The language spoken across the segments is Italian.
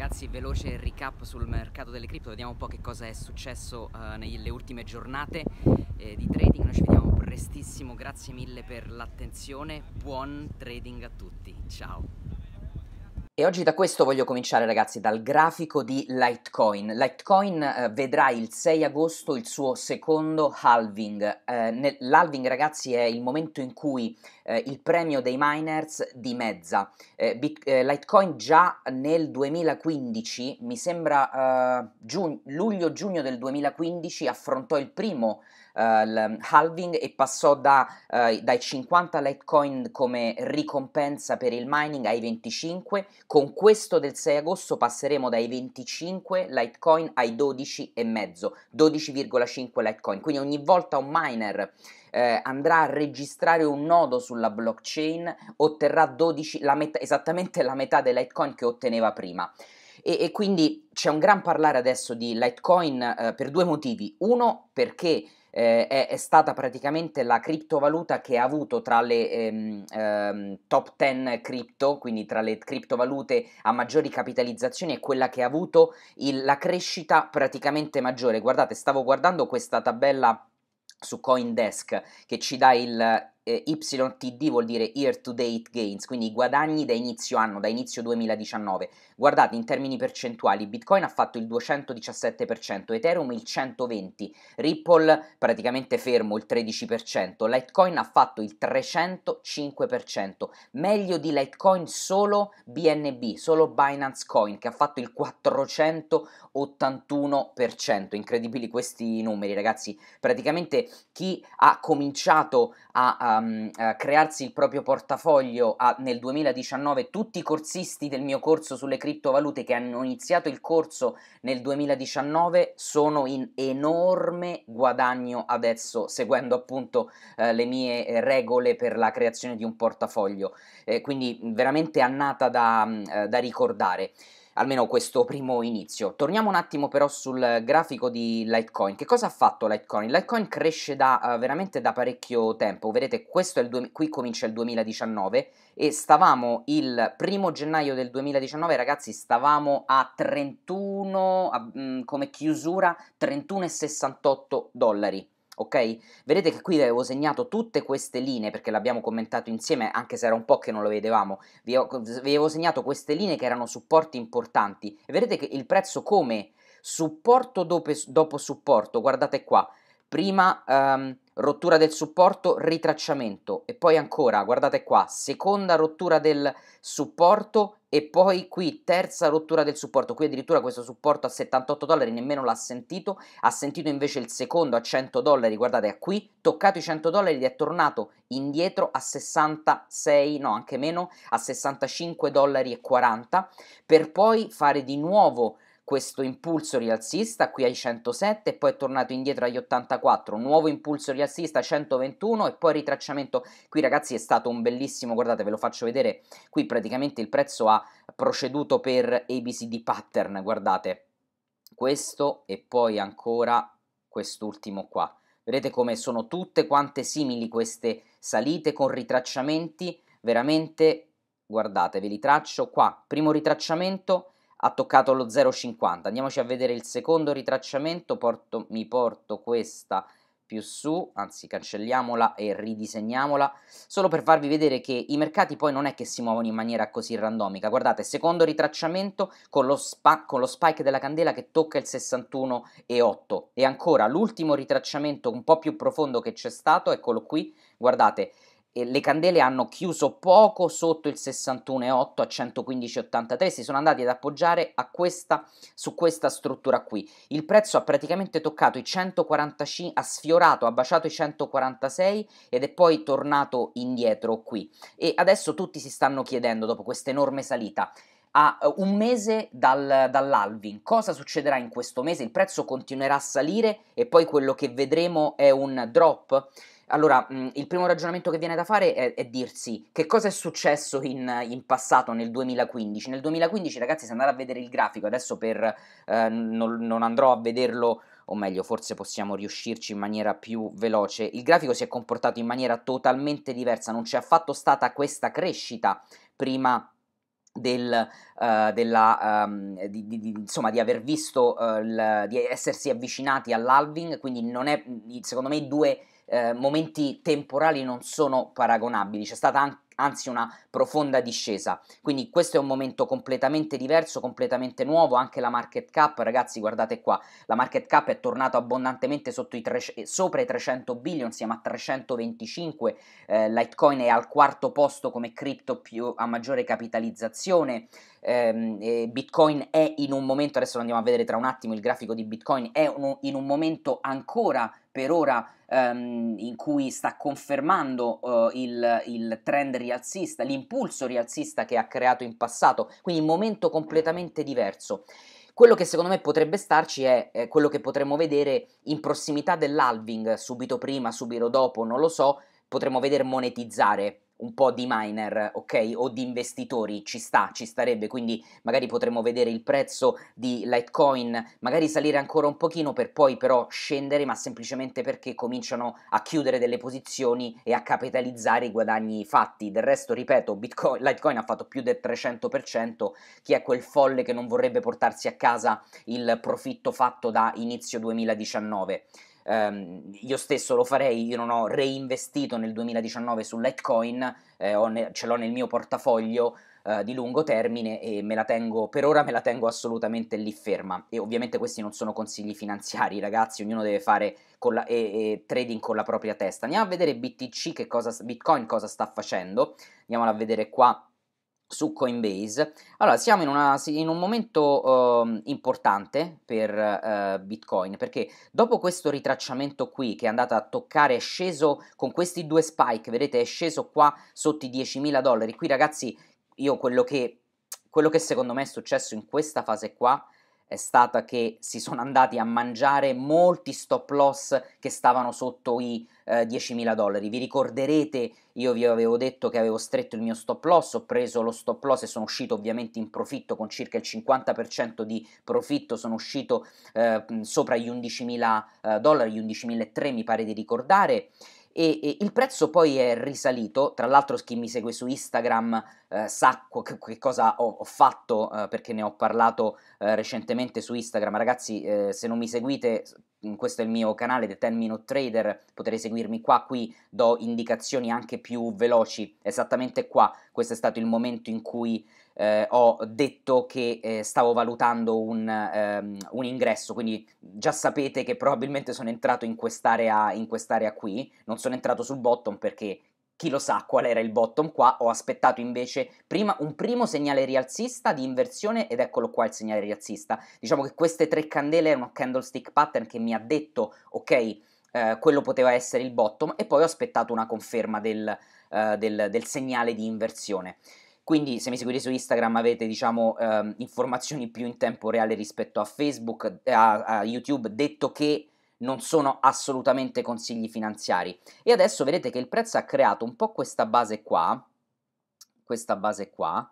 ragazzi, veloce recap sul mercato delle cripto, vediamo un po' che cosa è successo uh, nelle ultime giornate eh, di trading, noi ci vediamo prestissimo, grazie mille per l'attenzione, buon trading a tutti, ciao! E oggi da questo voglio cominciare ragazzi, dal grafico di Litecoin. Litecoin eh, vedrà il 6 agosto il suo secondo halving. Eh, l'halving ragazzi è il momento in cui eh, il premio dei miners dimezza. Eh, Bit, eh, Litecoin già nel 2015, mi sembra eh, giugno, luglio-giugno del 2015, affrontò il primo uh, halving e passò da, uh, dai 50 Litecoin come ricompensa per il mining ai 25. Con questo del 6 agosto passeremo dai 25 Litecoin ai 12,5, 12,5 Litecoin. Quindi ogni volta un miner eh, andrà a registrare un nodo sulla blockchain, otterrà 12, la met- esattamente la metà dei Litecoin che otteneva prima. E, e, quindi c'è un gran parlare adesso di Litecoin eh, per due motivi. Uno, perché eh, è, è, stata praticamente la criptovaluta che ha avuto tra le ehm, ehm, top 10 cripto, quindi tra le criptovalute a maggiori capitalizzazioni, è quella che ha avuto il, la crescita praticamente maggiore. Guardate, stavo guardando questa tabella su Coindesk che ci dà il eh, YTD vuol dire year to date gains, quindi guadagni da inizio anno, da inizio 2019. Guardate, in termini percentuali, Bitcoin ha fatto il 217%, Ethereum il 120%, Ripple praticamente fermo il 13%, Litecoin ha fatto il 305%, meglio di Litecoin solo BNB, solo Binance Coin che ha fatto il 481%, incredibili questi numeri ragazzi, praticamente chi ha cominciato a, a a, ehm, a eh, crearsi il proprio portafoglio a, nel 2019, tutti i corsisti del mio corso sulle criptovalute che hanno iniziato il corso nel 2019 sono in enorme guadagno adesso, seguendo appunto eh, le mie eh, regole per la creazione di un portafoglio. Eh, quindi veramente annata da, mm, eh, da ricordare almeno questo primo inizio. Torniamo un attimo però sul grafico di Litecoin. Che cosa ha fatto Litecoin? Litecoin cresce da, uh, veramente da parecchio tempo, vedete questo è il du- qui comincia il 2019 e stavamo il primo gennaio del 2019 ragazzi stavamo a 31 a, mh, mm, come chiusura 31,68 dollari ok? Vedete che qui avevo segnato tutte queste linee perché l'abbiamo commentato insieme anche se era un po' che non lo vedevamo, vi, ho, vi avevo segnato queste linee che erano supporti importanti e vedete che il prezzo come supporto dopo, dopo supporto, guardate qua, prima ehm, rottura del supporto, ritracciamento e poi ancora, guardate qua, seconda rottura del supporto e poi qui terza rottura del supporto, qui addirittura questo supporto a 78 dollari nemmeno l'ha sentito, ha sentito invece il secondo a 100 dollari, guardate a qui, toccato i 100 dollari ed è tornato indietro a 66, no anche meno, a 65 dollari e 40, per poi fare di nuovo questo impulso rialzista qui ai 107 e poi è tornato indietro agli 84, nuovo impulso rialzista 121 e poi ritracciamento. Qui ragazzi è stato un bellissimo, guardate ve lo faccio vedere, qui praticamente il prezzo ha proceduto per ABCD pattern, guardate. Questo e poi ancora quest'ultimo qua. Vedete come sono tutte quante simili queste salite con ritracciamenti, veramente guardate, ve li traccio qua. Primo ritracciamento ha toccato lo 0,50. Andiamoci a vedere il secondo ritracciamento, porto, mi porto questa più su, anzi cancelliamola e ridisegniamola, solo per farvi vedere che i mercati poi non è che si muovono in maniera così randomica. Guardate, secondo ritracciamento con lo, spa, con lo spike della candela che tocca il 61,8 e ancora l'ultimo ritracciamento un po' più profondo che c'è stato, eccolo qui, guardate, e le candele hanno chiuso poco sotto il 61,8 a 115,83 si sono andati ad appoggiare questa, su questa struttura qui il prezzo ha praticamente toccato i 145 ha sfiorato ha baciato i 146 ed è poi tornato indietro qui e adesso tutti si stanno chiedendo dopo questa enorme salita a eh, un mese dal, dall'alving. Cosa succederà in questo mese? Il prezzo continuerà a salire e poi quello che vedremo è un drop? Allora, il primo ragionamento che viene da fare è, è dirsi che cosa è successo in, in, passato nel 2015. Nel 2015, ragazzi, se andate a vedere il grafico, adesso per, eh, non, non andrò a vederlo o meglio, forse possiamo riuscirci in maniera più veloce. Il grafico si è comportato in maniera totalmente diversa, non c'è affatto stata questa crescita prima del, uh, della, um, di, di, di, insomma, di aver visto, uh, il, di essersi avvicinati all'alving, quindi non è, secondo me, i due eh, momenti temporali non sono paragonabili, c'è stata anche anzi una profonda discesa. Quindi questo è un momento completamente diverso, completamente nuovo, anche la market cap, ragazzi guardate qua, la market cap è tornata abbondantemente i tre, sopra i 300 billion, siamo a 325, eh, Litecoin è al quarto posto come cripto a maggiore capitalizzazione, eh, Bitcoin è in un momento, adesso lo andiamo a vedere tra un attimo il grafico di Bitcoin, è un, in un momento ancora per ora ehm, in cui sta confermando eh, il, il, trend rialzista, l'impulso rialzista che ha creato in passato, quindi un momento completamente diverso. Quello che secondo me potrebbe starci è, è quello che potremmo vedere in prossimità dell'alving, subito prima, subito dopo, non lo so, potremmo vedere monetizzare un po' di miner, ok? O di investitori, ci sta, ci starebbe, quindi magari potremmo vedere il prezzo di Litecoin magari salire ancora un pochino per poi però scendere, ma semplicemente perché cominciano a chiudere delle posizioni e a capitalizzare i guadagni fatti. Del resto, ripeto, Bitcoin, Litecoin ha fatto più del 300%, chi è quel folle che non vorrebbe portarsi a casa il profitto fatto da inizio 2019? ehm, io stesso lo farei, io non ho reinvestito nel 2019 su Litecoin, eh, ne- ce l'ho nel mio portafoglio eh, di lungo termine e me la tengo, per ora me la tengo assolutamente lì ferma. E ovviamente questi non sono consigli finanziari, ragazzi, ognuno deve fare la- e- e trading con la propria testa. Andiamo a vedere BTC, che cosa, Bitcoin cosa sta facendo, andiamola a vedere qua su Coinbase. Allora, siamo in, una, in un momento uh, importante per uh, Bitcoin perché dopo questo ritracciamento qui che è andato a toccare, è sceso con questi due spike, vedete, è sceso qua sotto i 10.000 dollari. Qui ragazzi, io quello che, quello che secondo me è successo in questa fase qua è stata che si sono andati a mangiare molti stop loss che stavano sotto i eh, 10.000 dollari. Vi ricorderete, io vi avevo detto che avevo stretto il mio stop loss, ho preso lo stop loss e sono uscito ovviamente in profitto con circa il 50% di profitto, sono uscito eh, sopra gli 11.000 eh, dollari, gli 11.003 mi pare di ricordare. E, e, il prezzo poi è risalito, tra l'altro chi mi segue su Instagram eh, sa che, che, cosa ho, ho fatto eh, perché ne ho parlato eh, recentemente su Instagram, ragazzi eh, se non mi seguite questo è il mio canale The 10 Minute Trader, potete seguirmi qua, qui do indicazioni anche più veloci, esattamente qua, questo è stato il momento in cui eh, ho detto che eh, stavo valutando un, ehm, un, ingresso, quindi già sapete che probabilmente sono entrato in quest'area, in quest'area qui, non sono entrato sul bottom perché chi lo sa qual era il bottom qua, ho aspettato invece prima un primo segnale rialzista di inversione ed eccolo qua il segnale rialzista. Diciamo che queste tre candele erano candlestick pattern che mi ha detto ok, eh, quello poteva essere il bottom e poi ho aspettato una conferma del, eh, del, del segnale di inversione. Quindi se mi seguite su Instagram avete diciamo, eh, informazioni più in tempo reale rispetto a Facebook, a, a YouTube, detto che non sono assolutamente consigli finanziari. E adesso vedete che il prezzo ha creato un po' questa base qua, questa base qua,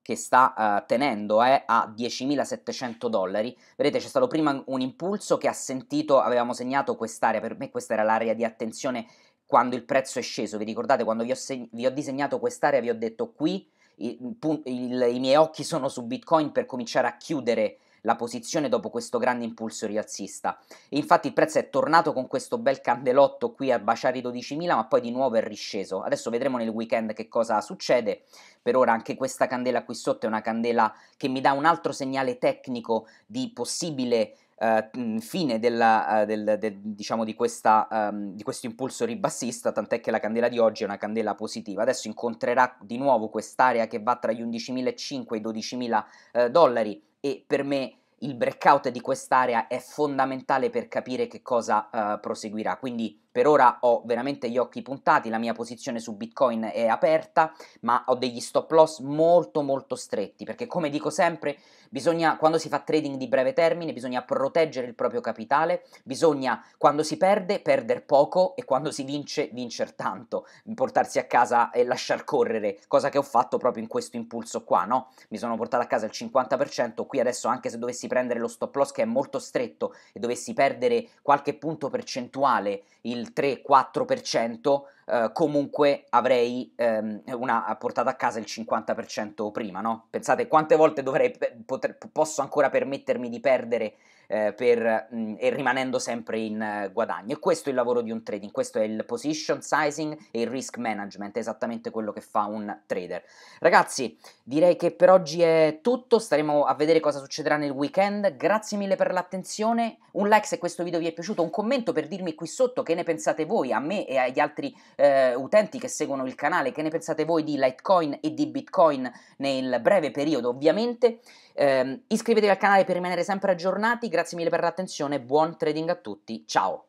che sta uh, tenendo eh, a 10.700 dollari. Vedete, c'è stato prima un impulso che ha sentito, avevamo segnato quest'area, per me questa era l'area di attenzione quando il prezzo è sceso. Vi ricordate quando vi ho, vi ho disegnato quest'area, vi ho detto qui, il, il, i miei occhi sono su Bitcoin per cominciare a chiudere la posizione dopo questo grande impulso rialzista. E infatti il prezzo è tornato con questo bel candelotto qui a baciare i 12.000, ma poi di nuovo è risceso. Adesso vedremo nel weekend che cosa succede. Per ora anche questa candela qui sotto è una candela che mi dà un altro segnale tecnico di possibile Uh, fine della, uh, del, del, diciamo di, questa, um, di, questo impulso ribassista, tant'è che la candela di oggi è una candela positiva. Adesso incontrerà di nuovo quest'area che va tra gli 11.500 e i 12.000 uh, eh, dollari e per me il breakout di quest'area è fondamentale per capire che cosa uh, proseguirà. Quindi per ora ho veramente gli occhi puntati, la mia posizione su Bitcoin è aperta, ma ho degli stop loss molto molto stretti, perché come dico sempre, bisogna quando si fa trading di breve termine bisogna proteggere il proprio capitale, bisogna quando si perde perdere poco e quando si vince vincere tanto, portarsi a casa e lasciar correre, cosa che ho fatto proprio in questo impulso qua, no? Mi sono portato a casa il 50%, qui adesso anche se dovessi prendere lo stop loss che è molto stretto e dovessi perdere qualche punto percentuale il 3-4% eh, comunque avrei ehm, una, portato a casa il 50% prima, no? Pensate quante volte dovrei, poter, posso ancora permettermi di perdere eh, per, mh, mm, e rimanendo sempre in eh, guadagno. E questo è il lavoro di un trading, questo è il position sizing e il risk management, esattamente quello che fa un trader. Ragazzi, direi che per oggi è tutto, staremo a vedere cosa succederà nel weekend. Grazie mille per l'attenzione, un like se questo video vi è piaciuto, un commento per dirmi qui sotto che ne pensate voi, a me e agli altri eh, utenti che seguono il canale, che ne pensate voi di Litecoin e di Bitcoin nel breve periodo ovviamente. Eh, iscrivetevi al canale per rimanere sempre aggiornati, grazie mille per l'attenzione, buon trading a tutti, ciao!